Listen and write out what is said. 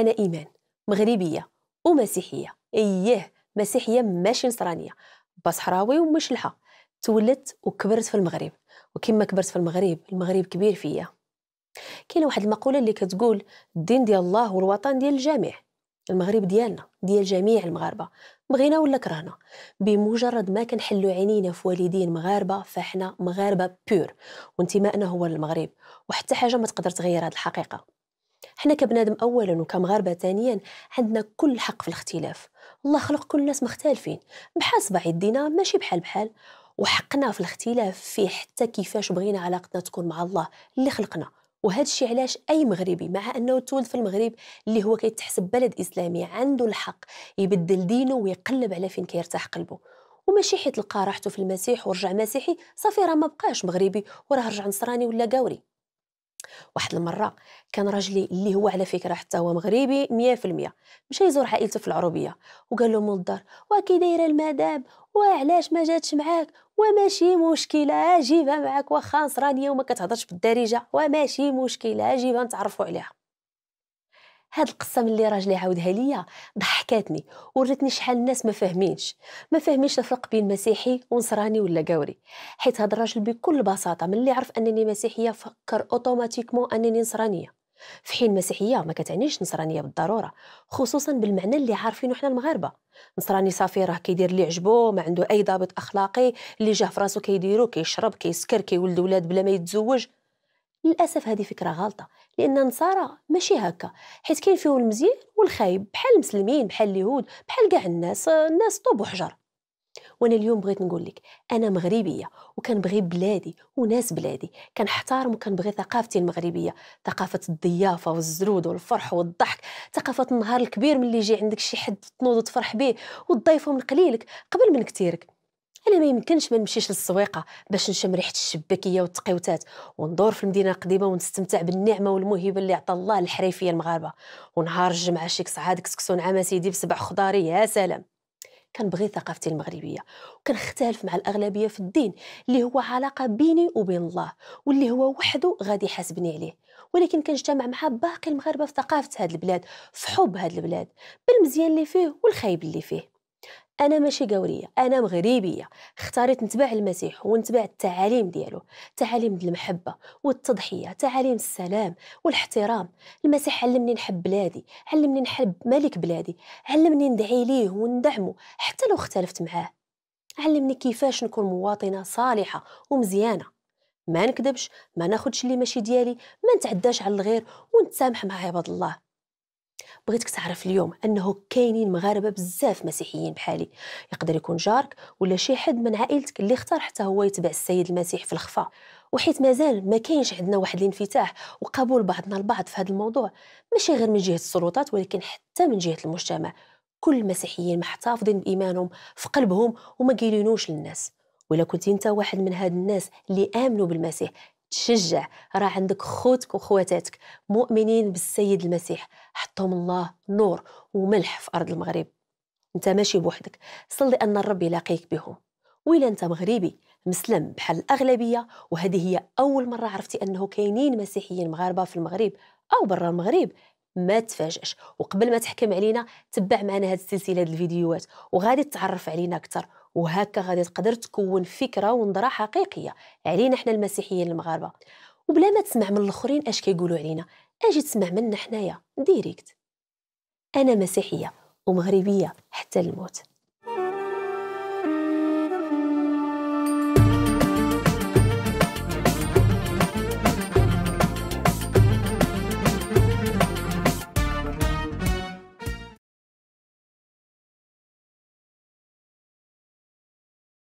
أنا إيمان مغربية ومسيحية إيه مسيحية ماشي نصرانية بصحراوي ومشلحة تولدت وكبرت في المغرب وكما كبرت في المغرب المغرب كبير فيا كاين واحد المقولة اللي كتقول الدين ديال الله والوطن ديال الجميع المغرب ديالنا ديال جميع المغاربة بغينا ولا كرهنا بمجرد ما كنحلو عينينا في والدين مغاربة فاحنا مغاربة بيور وانتمائنا هو للمغرب وحتى حاجة ما تقدر تغير هذه الحقيقة حنا كبنادم اولا وكمغاربه ثانيا عندنا كل حق في الاختلاف الله خلق كل الناس مختلفين بحال عيدنا يدينا ماشي بحال بحال وحقنا في الاختلاف فيه حتى كيفاش بغينا علاقتنا تكون مع الله اللي خلقنا وهذا الشيء علاش اي مغربي مع انه تولد في المغرب اللي هو كيتحسب بلد اسلامي عنده الحق يبدل دينه ويقلب على فين كيرتاح قلبه وماشي حيت لقى راحته في المسيح ورجع مسيحي صافي راه ما بقاش مغربي وراه رجع نصراني ولا قاوري واحد المره كان راجلي اللي هو على فكره حتى هو مغربي مية المية مشى يزور عائلته في العربية وقال لهم الدار وكي دايره المدام وعلاش ما جاتش معاك وماشي مشكله جيبها معاك واخا نصرانيه وما كتهضرش بالدارجه وماشي مشكله جيبها نتعرفوا عليها هاد القصه ملي راجلي عاودها ليا ضحكاتني ورتني شحال الناس ما فاهمينش ما فاهمينش الفرق بين مسيحي ونصراني ولا كاوري حيت هاد الراجل بكل بساطه ملي عرف انني مسيحيه فكر اوتوماتيكمون انني نصرانيه في حين مسيحيه ما كتعنيش نصرانيه بالضروره خصوصا بالمعنى اللي عارفينه حنا المغاربه نصراني صافي راه كيدير اللي عجبو ما عنده اي ضابط اخلاقي اللي جاه في راسو كيديرو كيشرب كيسكر كيولد ولاد بلا ما يتزوج للاسف هذه فكره غلطه لان النصارى ماشي هكا حيت كاين فيهم المزيان والخايب بحال المسلمين بحال اليهود بحال كاع الناس الناس طوب وحجر وانا اليوم بغيت نقول لك انا مغربيه وكنبغي بلادي وناس بلادي كنحتارم وكنبغي ثقافتي المغربيه ثقافه الضيافه والزرود والفرح والضحك ثقافه النهار الكبير ملي يجي عندك شي حد تنوض وتفرح به وتضيفه من قليلك قبل من كثيرك انا ما يمكنش ما نمشيش للسويقه باش نشم ريحه الشباكيه والتقيوتات وندور في المدينه القديمه ونستمتع بالنعمه والموهبه اللي عطى الله الحريفيه المغاربه ونهار الجمعه شيك صعاد كسكسون نعامه سيدي بسبع خضاري يا سلام كنبغي ثقافتي المغربيه وكنختلف مع الاغلبيه في الدين اللي هو علاقه بيني وبين الله واللي هو وحده غادي يحاسبني عليه ولكن كنجتمع مع باقي المغاربه في ثقافه هاد البلاد في حب هاد البلاد بالمزيان اللي فيه والخايب اللي فيه انا ماشي قوريه انا مغربيه اختاريت نتبع المسيح ونتبع التعاليم ديالو تعاليم دي المحبه والتضحيه تعاليم السلام والاحترام المسيح علمني نحب بلادي علمني نحب ملك بلادي علمني ندعي ليه وندعمه حتى لو اختلفت معاه علمني كيفاش نكون مواطنه صالحه ومزيانه ما نكذبش ما ناخدش اللي ماشي ديالي ما نتعداش على الغير ونتسامح مع عباد الله بغيتك تعرف اليوم انه كاينين مغاربه بزاف مسيحيين بحالي يقدر يكون جارك ولا شي حد من عائلتك اللي اختار حتى هو يتبع السيد المسيح في الخفاء وحيت مازال ما كاينش عندنا واحد الانفتاح وقبول بعضنا البعض في هذا الموضوع ماشي غير من جهه السلطات ولكن حتى من جهه المجتمع كل المسيحيين محتفظين بايمانهم في قلبهم وما كيلينوش للناس ولا كنت انت واحد من هاد الناس اللي امنوا بالمسيح تشجع راه عندك خوتك وخواتاتك مؤمنين بالسيد المسيح حطهم الله نور وملح في أرض المغرب انت ماشي بوحدك صلي أن الرب يلاقيك بهم وإلا انت مغربي مسلم بحال الأغلبية وهذه هي أول مرة عرفتي أنه كاينين مسيحيين مغاربة في المغرب أو برا المغرب ما تفاجئش وقبل ما تحكم علينا تبع معنا هذه السلسله ديال الفيديوهات وغادي تتعرف علينا اكثر وهكا غادي تقدر تكون فكره ونظره حقيقيه علينا حنا المسيحيين المغاربه وبلا ما تسمع من الاخرين اش كيقولوا علينا اجي تسمع منا حنايا ديريكت انا مسيحيه ومغربيه حتى الموت